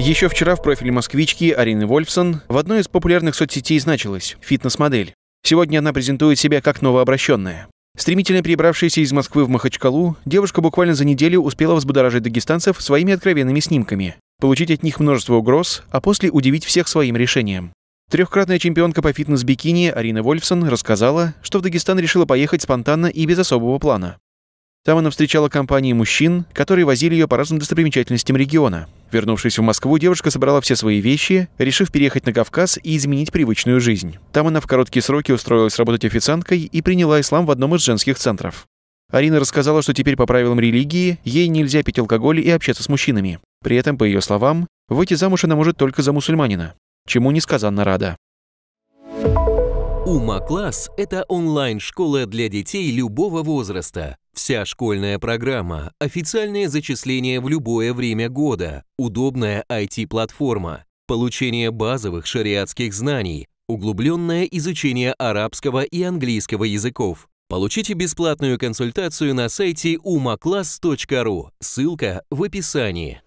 Еще вчера в профиле москвички Арины Вольфсон в одной из популярных соцсетей значилась «фитнес-модель». Сегодня она презентует себя как новообращенная. Стремительно перебравшаяся из Москвы в Махачкалу, девушка буквально за неделю успела взбудоражить дагестанцев своими откровенными снимками, получить от них множество угроз, а после удивить всех своим решением. Трехкратная чемпионка по фитнес-бикини Арина Вольфсон рассказала, что в Дагестан решила поехать спонтанно и без особого плана. Там она встречала компании мужчин, которые возили ее по разным достопримечательностям региона, Вернувшись в Москву, девушка собрала все свои вещи, решив переехать на Кавказ и изменить привычную жизнь. Там она в короткие сроки устроилась работать официанткой и приняла ислам в одном из женских центров. Арина рассказала, что теперь по правилам религии ей нельзя пить алкоголь и общаться с мужчинами. При этом, по ее словам, выйти замуж она может только за мусульманина, чему несказанно рада. Ума-класс – это онлайн-школа для детей любого возраста. Вся школьная программа, официальное зачисление в любое время года, удобная IT-платформа, получение базовых шариатских знаний, углубленное изучение арабского и английского языков. Получите бесплатную консультацию на сайте umaclass.ru, ссылка в описании.